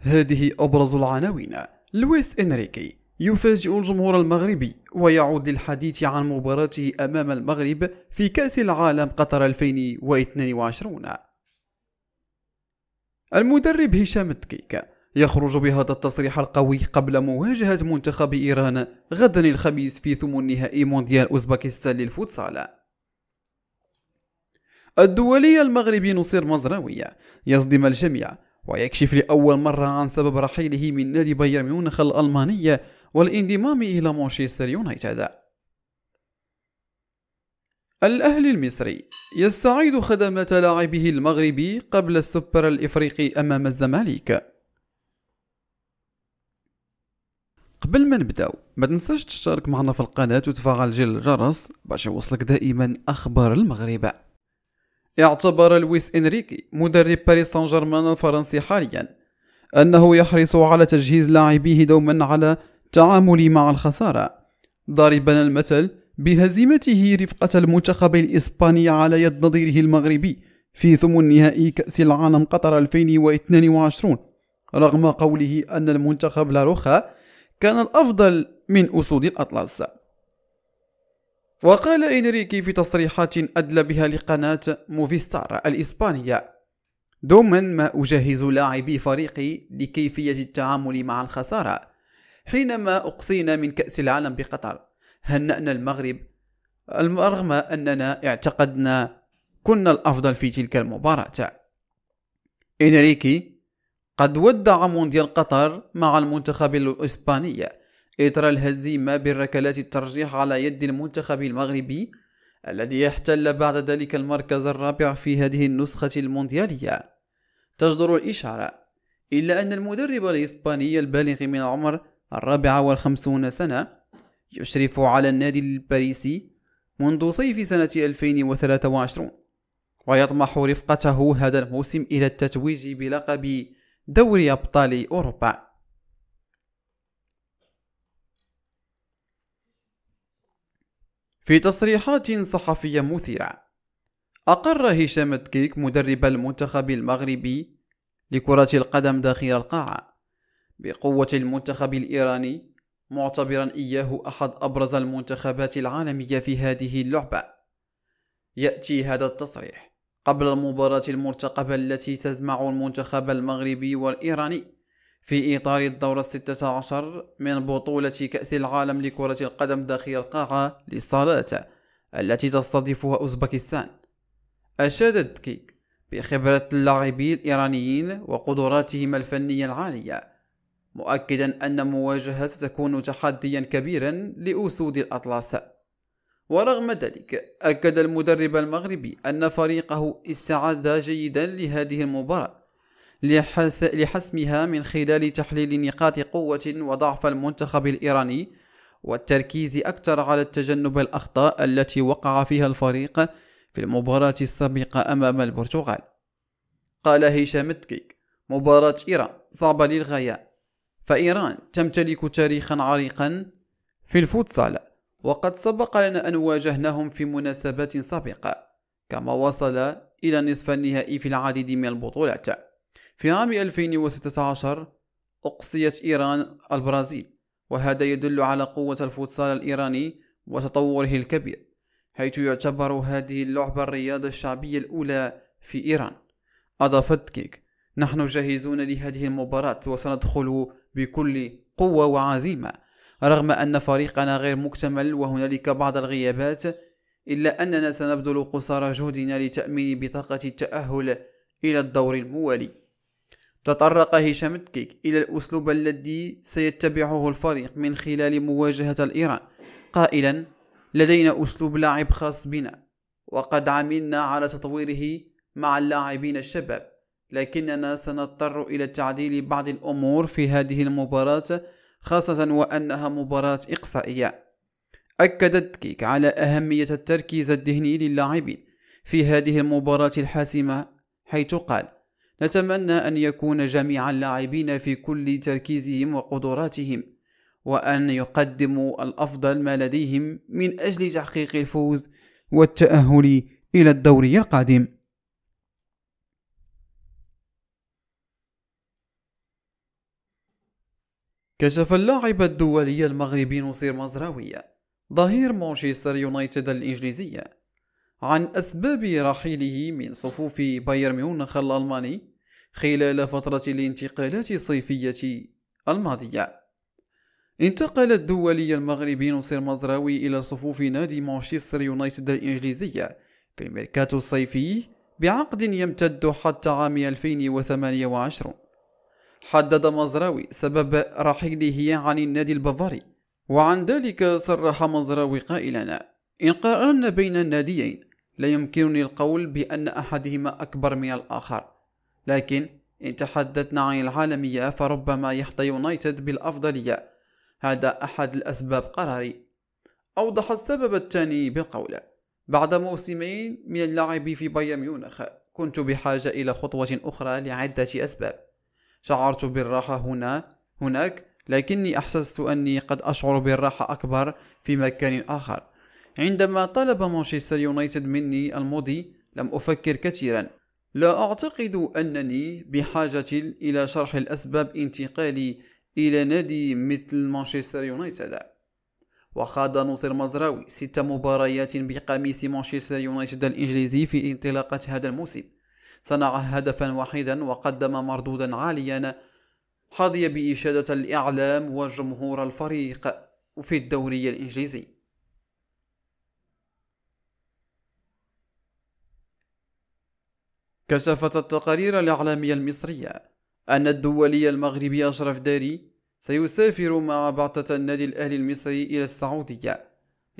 هذه أبرز العناوين لويس إنريكي يفاجئ الجمهور المغربي ويعود للحديث عن مباراته أمام المغرب في كأس العالم قطر 2022 المدرب هشام الدكيك يخرج بهذا التصريح القوي قبل مواجهة منتخب إيران غدا الخميس في ثمن نهائي مونديال أوزبكستان للفوتسال الدولي المغربي نصير مزراوي يصدم الجميع ويكشف لأول مرة عن سبب رحيله من نادي بايرن ميونخ الألمانية والانضمام إلى مانشستر يونايتد الأهلي المصري يستعيد خدمات لاعبه المغربي قبل السوبر الإفريقي أمام الزمالك قبل ما نبداو ما تنساش تشترك معنا في القناة وتفعل جل الجرس باش يوصلك دائما أخبار المغرب اعتبر لويس إنريكي مدرب باريس سان جيرمان الفرنسي حاليا أنه يحرص على تجهيز لاعبيه دوما على التعامل مع الخسارة ضاربا المثل بهزيمته رفقة المنتخب الإسباني على يد نظيره المغربي في ثمن نهائي كأس العالم قطر 2022 رغم قوله أن المنتخب لاروخا كان الأفضل من أسود الأطلس وقال إنريكي في تصريحات أدلى بها لقناة موفيستار الإسبانية دوما ما أجهز لاعبي فريقي لكيفية التعامل مع الخسارة حينما أقصينا من كأس العالم بقطر هنأنا المغرب رغم أننا اعتقدنا كنا الأفضل في تلك المباراة إنريكي قد ودع مونديال قطر مع المنتخب الإسباني إثر الهزيمة بالركلات الترجيح على يد المنتخب المغربي الذي يحتل بعد ذلك المركز الرابع في هذه النسخة المونديالية تجدر الإشارة إلا أن المدرب الإسباني البالغ من عمر الرابعة والخمسون سنة يشرف على النادي الباريسي منذ صيف سنة 2023 ويطمح رفقته هذا الموسم إلى التتويج بلقب دوري أبطال أوروبا في تصريحات صحفية مثيرة أقر هشام تكيك مدرب المنتخب المغربي لكرة القدم داخل القاعة بقوة المنتخب الإيراني معتبرا إياه أحد أبرز المنتخبات العالمية في هذه اللعبة يأتي هذا التصريح قبل المباراة المرتقبة التي تجمع المنتخب المغربي والإيراني في إطار الدورة الستة عشر من بطولة كأس العالم لكرة القدم داخل القاعة للصالات التي تستضيفها أوزبكستان أشادت كيك بخبرة اللاعبين الإيرانيين وقدراتهم الفنية العالية مؤكدا أن مواجهة ستكون تحديا كبيرا لأسود الأطلس ورغم ذلك أكد المدرب المغربي أن فريقه استعد جيدا لهذه المباراة لحس لحسمها من خلال تحليل نقاط قوة وضعف المنتخب الإيراني والتركيز أكثر على تجنب الأخطاء التي وقع فيها الفريق في المباراة السابقة أمام البرتغال قال هشام التكيك مباراة إيران صعبة للغاية فإيران تمتلك تاريخا عريقا في الفوتسال وقد سبق لنا أن واجهناهم في مناسبات سابقة كما وصل إلى نصف النهائي في العديد من البطولات في عام 2016 أقصيت إيران البرازيل وهذا يدل على قوة الفوتسال الإيراني وتطوره الكبير حيث يعتبر هذه اللعبة الرياضة الشعبية الأولى في إيران أضافت كيك نحن جاهزون لهذه المباراة وسندخل بكل قوة وعزيمة رغم أن فريقنا غير مكتمل وهنالك بعض الغيابات إلا أننا سنبذل قصارى جهدنا لتأمين بطاقة التأهل إلى الدور الموالي تطرق هشام الدكيك إلى الأسلوب الذي سيتبعه الفريق من خلال مواجهة الإيران قائلا لدينا أسلوب لاعب خاص بنا وقد عملنا على تطويره مع اللاعبين الشباب لكننا سنضطر إلى تعديل بعض الأمور في هذه المباراة خاصة وأنها مباراة إقصائية أكدت كيك على أهمية التركيز الذهني للاعبين في هذه المباراة الحاسمة حيث قال نتمنى أن يكون جميع اللاعبين في كل تركيزهم وقدراتهم وأن يقدموا الأفضل ما لديهم من أجل تحقيق الفوز والتأهل إلى الدوري القادم كشف اللاعب الدولي المغربي نصير مزراوية ظهير مانشستر يونايتد الإنجليزية عن أسباب رحيله من صفوف بايرن ميونخ الألماني خلال فترة الانتقالات الصيفية الماضية انتقل الدولي المغربي نصير مزراوي إلى صفوف نادي مانشستر يونايتد الإنجليزية في الميركاتو الصيفي بعقد يمتد حتى عام 2028 حدد مزراوي سبب رحيله عن النادي البافاري وعن ذلك صرح مزراوي قائلا إن قارنا بين الناديين لا يمكنني القول بأن أحدهما أكبر من الآخر لكن إن تحدثنا عن العالمية فربما يحظى يونايتد بالأفضلية هذا أحد الأسباب قراري أوضح السبب الثاني بالقول بعد موسمين من اللعب في بايرن ميونخ كنت بحاجة إلى خطوة أخرى لعدة أسباب شعرت بالراحة هنا هناك لكني أحسست أني قد أشعر بالراحة أكبر في مكان آخر عندما طلب مانشستر يونايتد مني المضي لم أفكر كثيرا لا أعتقد أنني بحاجة إلى شرح الأسباب انتقالي إلى نادي مثل مانشستر يونايتد وخاض نصر مزراوي ست مباريات بقميص مانشستر يونايتد الإنجليزي في انطلاقة هذا الموسم صنع هدفا واحدا وقدم مردودا عاليا حظي بإشادة الإعلام وجمهور الفريق في الدوري الإنجليزي كشفت التقارير الإعلامية المصرية أن الدولي المغربي أشرف داري سيسافر مع بعثة النادي الأهلي المصري إلى السعودية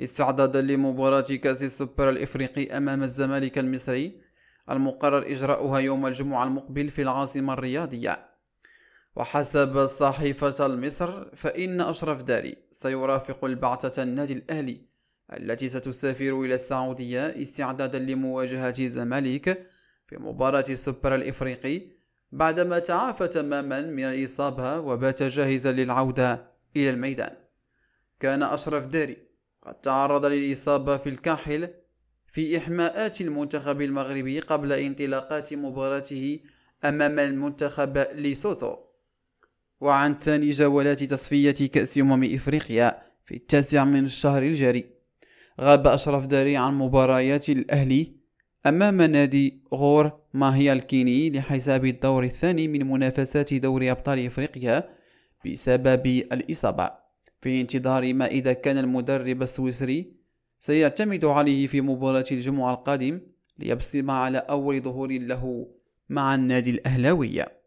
استعدادا لمباراة كأس السوبر الإفريقي أمام الزمالك المصري المقرر إجراؤها يوم الجمعة المقبل في العاصمة الرياضية وحسب صحيفة المصر فإن أشرف داري سيرافق البعثة النادي الأهلي التي ستسافر إلى السعودية استعدادا لمواجهة الزمالك في مباراة السوبر الإفريقي بعدما تعافى تماما من الإصابة وبات جاهزا للعودة إلى الميدان كان أشرف داري قد تعرض للإصابة في الكاحل في إحماءات المنتخب المغربي قبل انطلاقات مباراته أمام المنتخب ليسوتو وعن ثاني جولات تصفية كأس أمم إفريقيا في التاسع من الشهر الجاري غاب أشرف داري عن مباريات الأهلي أمام نادي غور ماهيا الكيني لحساب الدور الثاني من منافسات دوري أبطال إفريقيا بسبب الإصابة في انتظار ما إذا كان المدرب السويسري سيعتمد عليه في مباراة الجمعة القادم ليبصم على أول ظهور له مع النادي الأهلاوية